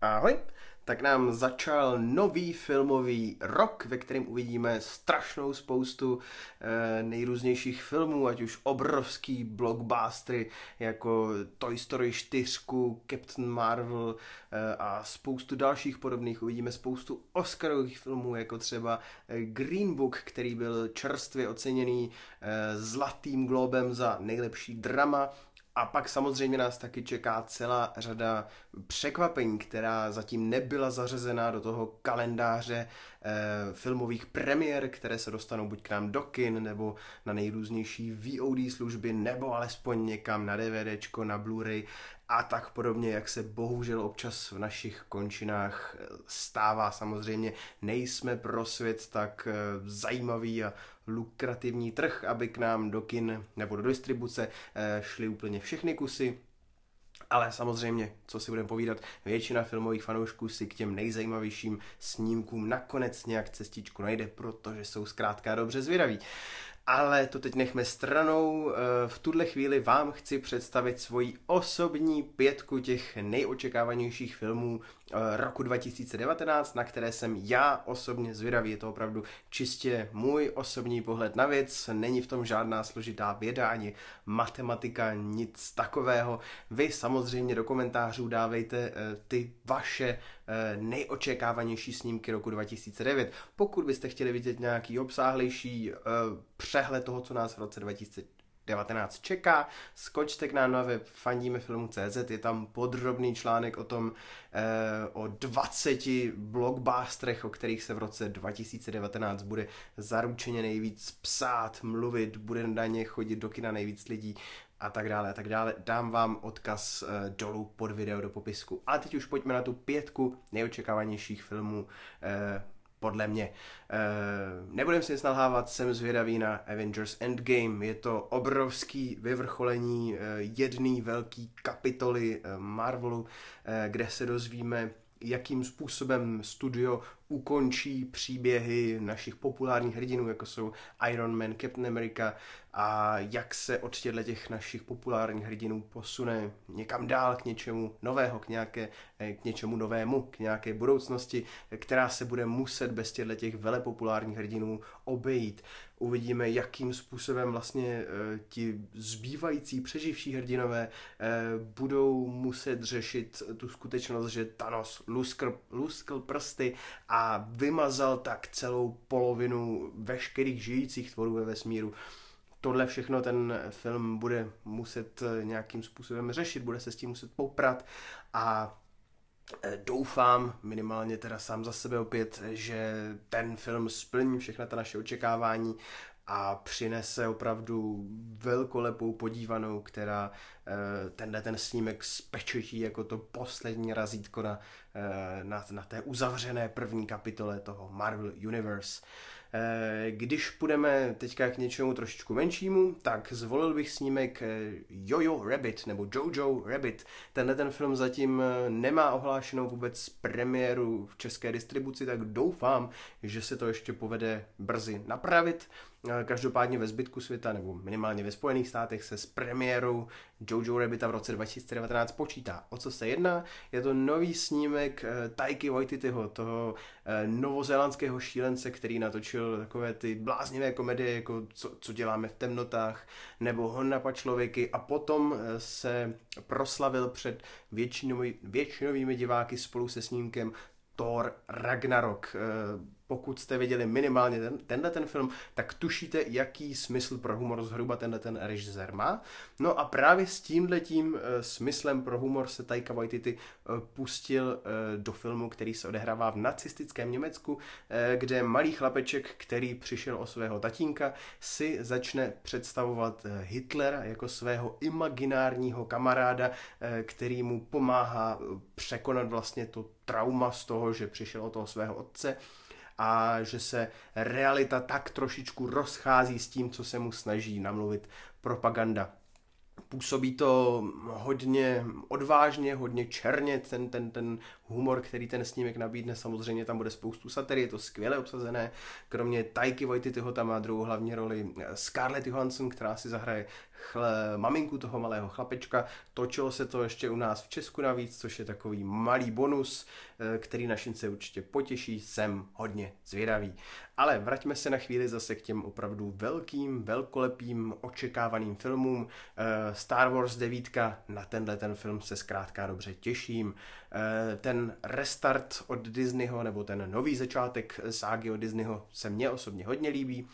Ahoj! Tak nám začal nový filmový rok, ve kterém uvidíme strašnou spoustu e, nejrůznějších filmů, ať už obrovský blockbustery jako Toy Story 4, Captain Marvel e, a spoustu dalších podobných. Uvidíme spoustu Oscarových filmů, jako třeba eh, Green Book, který byl čerstvě oceněný e, Zlatým globem za nejlepší drama a pak samozřejmě nás taky čeká celá řada překvapení, která zatím nebyla zařazená do toho kalendáře eh, filmových premiér, které se dostanou buď k nám do kin, nebo na nejrůznější VOD služby, nebo alespoň někam na DVDčko, na Blu-ray a tak podobně, jak se bohužel občas v našich končinách eh, stává. Samozřejmě nejsme pro svět tak eh, zajímaví a lukrativní trh, aby k nám do kin nebo do distribuce eh, šly úplně všechny kusy, ale samozřejmě, co si budeme povídat, většina filmových fanoušků si k těm nejzajímavějším snímkům nakonec nějak cestičku najde, protože jsou zkrátka dobře zvědaví. Ale to teď nechme stranou. Eh, v tuhle chvíli vám chci představit svoji osobní pětku těch nejočekávanějších filmů eh, roku 2019, na které jsem já osobně zvědavý. Je to opravdu čistě můj osobní pohled na věc. Není v tom žádná složitá věda ani matematika, nic takového. Vy samozřejmě do komentářů dávejte eh, ty vaše nejočekávanější snímky roku 2009. Pokud byste chtěli vidět nějaký obsáhlejší přehled toho, co nás v roce 2019 čeká. Skočte k nám na web fandíme CZ, je tam podrobný článek o tom, eh, o 20 blockbusterech, o kterých se v roce 2019 bude zaručeně nejvíc psát, mluvit, bude na ně chodit do kina nejvíc lidí a tak dále a tak dále. Dám vám odkaz e, dolů pod video do popisku. A teď už pojďme na tu pětku nejočekávanějších filmů eh, podle mě. Uh, nebudem si nic nalhávat, jsem zvědavý na Avengers Endgame. Je to obrovský vyvrcholení eh, jedné velké kapitoly eh, Marvelu, kde se dozvíme, jakým způsobem studio ukončí příběhy našich populárních hrdinů, jako jsou Iron Man, Captain America a jak se od těchto těch našich populárních hrdinů posune někam dál k něčemu nového, k, nějaké, eh, k něčemu novému, k nějaké budoucnosti, která se bude muset bez těchto těch velepopulárních hrdinů obejít. Uvidíme, jakým způsobem vlastně eh, ti zbývající přeživší hrdinové eh, budou muset řešit tu skutečnost, že Thanos luskl, luskl prsty a a vymazal tak celou polovinu veškerých žijících tvorů ve vesmíru. Tohle všechno ten film bude muset eh, nějakým způsobem řešit, bude se s tím muset poprat a eh, doufám, minimálně teda sám za sebe opět, že ten film splní všechna ta naše očekávání a přinese opravdu velkolepou podívanou, která eh, tenhle ten snímek spečetí jako to poslední razítko na, eh, na, na té uzavřené první kapitole toho Marvel Universe. Eh, když půjdeme teďka k něčemu trošičku menšímu, tak zvolil bych snímek eh, Jojo Rabbit nebo Jojo Rabbit. Tenhle ten film zatím eh, nemá ohlášenou vůbec premiéru v české distribuci, tak doufám, že se to ještě povede brzy napravit. Každopádně ve zbytku světa, nebo minimálně ve Spojených státech, se s premiérou Jojo Rabbita v roce 2019 počítá. O co se jedná? Je to nový snímek Taiki Waititiho, toho novozélandského šílence, který natočil natočil takové ty bláznivé komedie, jako co, co děláme v temnotách, nebo Honna pa člověky a potom eh, se proslavil před většinový, většinovými diváky spolu se snímkem Thor Ragnarok. Eh, pokud jste viděli minimálně ten, tenhle ten film, tak tušíte, jaký smysl pro humor zhruba tenhle ten režisér má. No a právě s tímhletím tím eh, smyslem pro humor se Taika Waititi eh, pustil eh, do filmu, který se odehrává v nacistickém Německu, kde malý chlapeček, který přišel o svého tatínka, si začne představovat uh, Hitlera jako svého imaginárního kamaráda, který mu pomáhá překonat vlastně to trauma z toho, že přišel o toho svého otce a že se realita tak trošičku rozchází s tím, co se mu snaží namluvit propaganda. Působí to hodně odvážně, hodně černě, ten, ten, ten humor, který ten snímek nabídne, samozřejmě tam bude spoustu satery, je to skvěle obsazené, kromě Tajky Vojty, tyho tam má druhou hlavní roli Scarlett Johansson, která si zahraje chle, maminku toho malého chlapečka. Točilo se to ještě u nás v Česku navíc, což je takový malý bonus, eh, který našim se určitě potěší, jsem hodně zvědavý. Ale vraťme se na chvíli zase k těm opravdu velkým, velkolepým, očekávaným filmům. Eh, Star Wars 9 na tenhle ten film se zkrátka dobře těším. Eh, ten restart od Disneyho, nebo ten nový začátek ságy od Disneyho se mně osobně hodně líbí.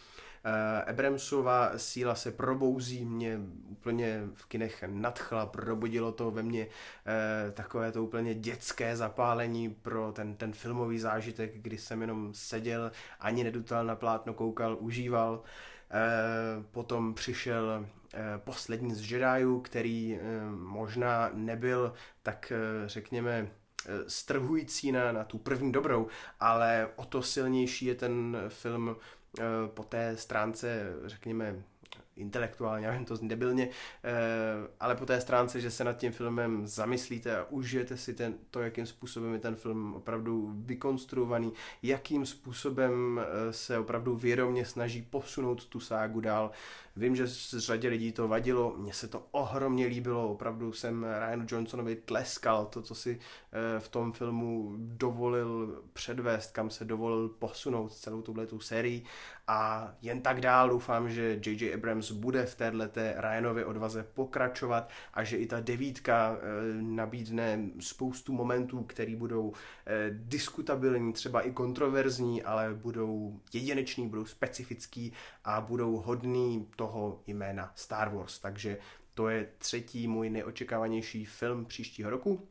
Eh, Abramsova síla se probouzí, mě úplně v kinech nadchla, probudilo to ve mně eh, takové to úplně dětské zapálení pro ten, ten filmový zážitek, kdy jsem jenom seděl, ani nedutal na plátno, koukal, užíval. Potom přišel Eh, poslední z Jediů, který eh, možná nebyl tak eh, řekněme strhující na, na tu první dobrou, ale o to silnější je ten film po té stránce, řekněme, intelektuálně, nevím to debilně, eh, ale po té stránce, že se nad tím filmem zamyslíte a užijete si ten, to, jakým způsobem je ten film opravdu vykonstruovaný, jakým způsobem eh, se opravdu vědomně snaží posunout tu ságu dál. Vím, že z řadě lidí to vadilo, mně se to ohromně líbilo, opravdu jsem Ryanu Johnsonovi tleskal to, co si eh, v tom filmu dovolil předvést, kam se dovolil posunout celou tuhle tu sérii a jen tak dál doufám, že J.J. Abrams Williams bude v této Ryanově odvaze pokračovat a že i ta devítka eh, nabídne spoustu momentů, které budou eh, diskutabilní, třeba i kontroverzní, ale budou jedinečný, budou specifický a budou hodný toho jména Star Wars. Takže to je třetí můj neočekávanější film příštího roku.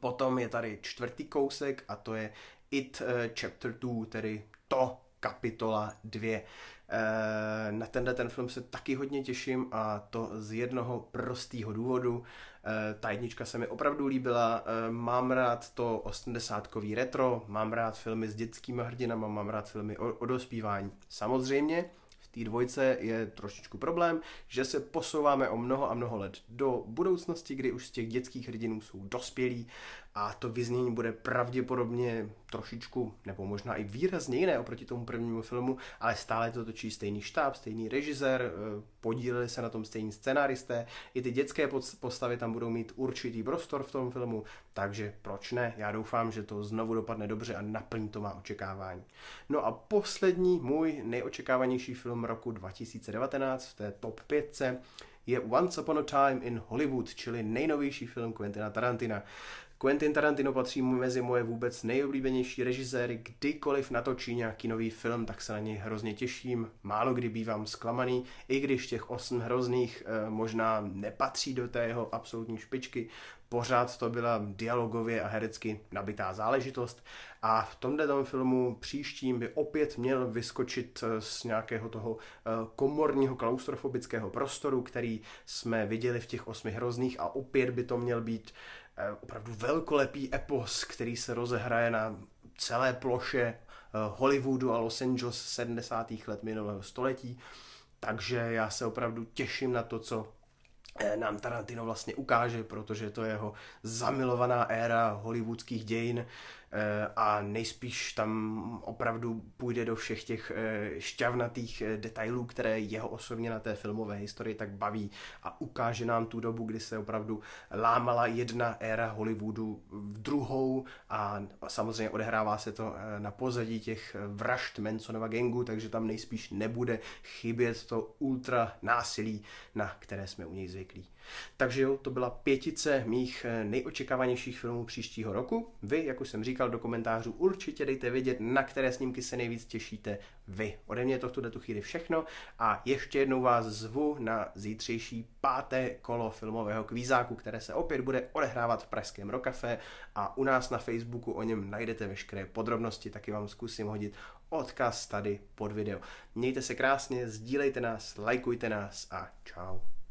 Potom je tady čtvrtý kousek a to je It eh, Chapter 2, tedy to kapitola 2. Eh, na tenhle ten film se taky hodně těším a to z jednoho prostého důvodu. Eh, ta jednička se mi opravdu líbila, eh, mám rád to 80 retro, mám rád filmy s dětskými hrdinama, mám rád filmy o, o dospívání. Samozřejmě v té dvojce je trošičku problém, že se posouváme o mnoho a mnoho let do budoucnosti, kdy už z těch dětských hrdinů jsou dospělí a to vyznění bude pravděpodobně trošičku, nebo možná i výrazně jiné oproti tomu prvnímu filmu, ale stále to točí stejný štáb, stejný režisér, eh, podíleli se na tom stejní scenáristé, i ty dětské postavy tam budou mít určitý prostor v tom filmu, takže proč ne? Já doufám, že to znovu dopadne dobře a naplní to má očekávání. No a poslední můj nejočekávanější film roku 2019 v té top 5 je Once Upon a Time in Hollywood, čili nejnovější film Quentina Tarantina. Quentin Tarantino patří mezi moje vůbec nejoblíbenější režiséry, kdykoliv natočí nějaký nový film, tak se na něj hrozně těším. Málo kdy bývám zklamaný, i když těch osm hrozných eh, možná nepatří do té jeho absolutní špičky, pořád to byla dialogově a herecky nabitá záležitost a v tomhle tom filmu příštím by opět měl vyskočit eh, z nějakého toho eh, komorního klaustrofobického prostoru, který jsme viděli v těch osmi hrozných a opět by to měl být Eh, opravdu velkolepý epos, který se rozehraje na celé ploše eh, Hollywoodu a Los Angeles 70. let minulého století. Takže já se opravdu těším na to, co eh, nám Tarantino vlastně ukáže, protože to je jeho zamilovaná éra hollywoodských dějin Eh, a nejspíš tam opravdu půjde do všech těch eh, šťavnatých eh, detailů, které jeho osobně na té filmové historii tak baví a ukáže nám tu dobu, kdy se opravdu lámala jedna éra Hollywoodu v druhou a samozřejmě odehrává se to na pozadí těch vražd Mansonova gengu, takže tam nejspíš nebude chybět to ultra násilí, na které jsme u něj zvyklí. Takže jo, to byla pětice mých nejočekávanějších filmů příštího roku. Vy, jak už jsem říkal, nechal do komentářů. Určitě dejte vědět, na které snímky se nejvíc těšíte vy. Ode mě je to v tuto tu chvíli všechno a ještě jednou vás zvu na zítřejší páté kolo filmového kvízáku, které se opět bude odehrávat v Pražském Rokafe a u nás na Facebooku o něm najdete veškeré podrobnosti, taky vám zkusím hodit odkaz tady pod video. Mějte se krásně, sdílejte nás, lajkujte nás a čau.